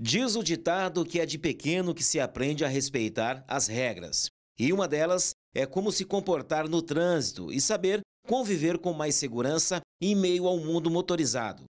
Diz o ditado que é de pequeno que se aprende a respeitar as regras. E uma delas é como se comportar no trânsito e saber conviver com mais segurança em meio ao mundo motorizado.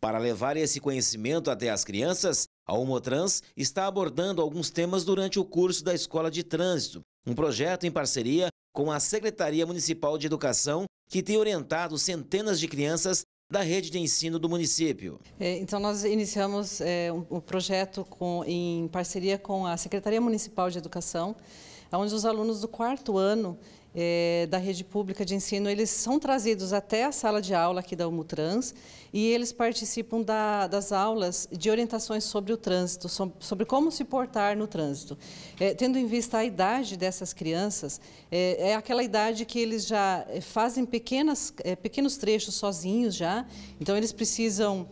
Para levar esse conhecimento até as crianças, a Homotrans está abordando alguns temas durante o curso da Escola de Trânsito, um projeto em parceria com a Secretaria Municipal de Educação que tem orientado centenas de crianças da rede de ensino do município. É, então, nós iniciamos é, um, um projeto com, em parceria com a Secretaria Municipal de Educação, onde os alunos do quarto ano é, da rede pública de ensino, eles são trazidos até a sala de aula aqui da Umutrans e eles participam da, das aulas de orientações sobre o trânsito, sobre como se portar no trânsito. É, tendo em vista a idade dessas crianças, é, é aquela idade que eles já fazem pequenas, pequenos trechos sozinhos já, então eles precisam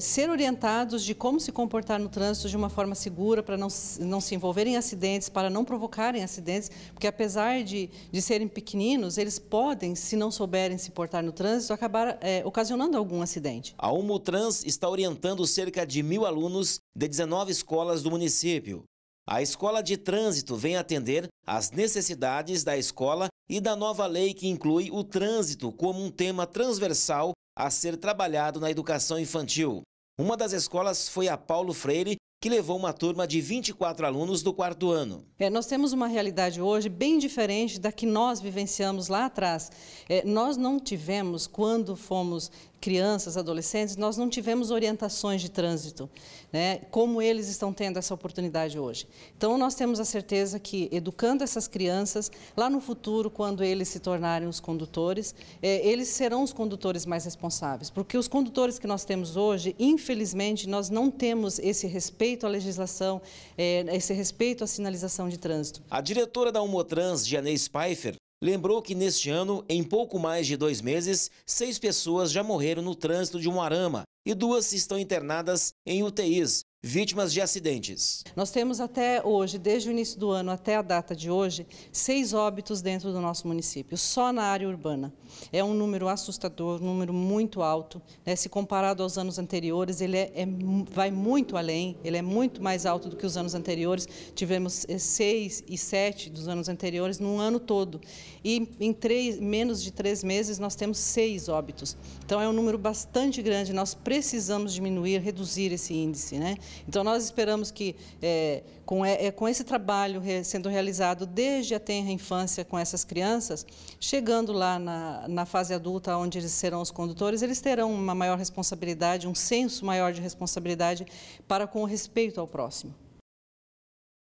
ser orientados de como se comportar no trânsito de uma forma segura, para não, não se envolverem em acidentes, para não provocarem acidentes, porque apesar de, de serem pequeninos, eles podem, se não souberem se portar no trânsito, acabar é, ocasionando algum acidente. A Umutrans está orientando cerca de mil alunos de 19 escolas do município. A escola de trânsito vem atender às necessidades da escola e da nova lei que inclui o trânsito como um tema transversal a ser trabalhado na educação infantil. Uma das escolas foi a Paulo Freire, que levou uma turma de 24 alunos do quarto ano. É, nós temos uma realidade hoje bem diferente da que nós vivenciamos lá atrás. É, nós não tivemos, quando fomos crianças, adolescentes, nós não tivemos orientações de trânsito, né, como eles estão tendo essa oportunidade hoje. Então, nós temos a certeza que, educando essas crianças, lá no futuro, quando eles se tornarem os condutores, é, eles serão os condutores mais responsáveis, porque os condutores que nós temos hoje, infelizmente, nós não temos esse respeito respeito à legislação, é, esse respeito à sinalização de trânsito. A diretora da Umotrans, Janês Pfeiffer, lembrou que neste ano, em pouco mais de dois meses, seis pessoas já morreram no trânsito de Moarama e duas estão internadas em UTIs vítimas de acidentes. Nós temos até hoje, desde o início do ano até a data de hoje, seis óbitos dentro do nosso município, só na área urbana. É um número assustador, um número muito alto. Né? Se comparado aos anos anteriores, ele é, é, vai muito além, ele é muito mais alto do que os anos anteriores. Tivemos eh, seis e sete dos anos anteriores num ano todo. E em três, menos de três meses, nós temos seis óbitos. Então é um número bastante grande, nós precisamos diminuir, reduzir esse índice, né? Então, nós esperamos que, é, com, é, é com esse trabalho sendo realizado desde a tenra infância com essas crianças, chegando lá na, na fase adulta, onde eles serão os condutores, eles terão uma maior responsabilidade, um senso maior de responsabilidade para com o respeito ao próximo.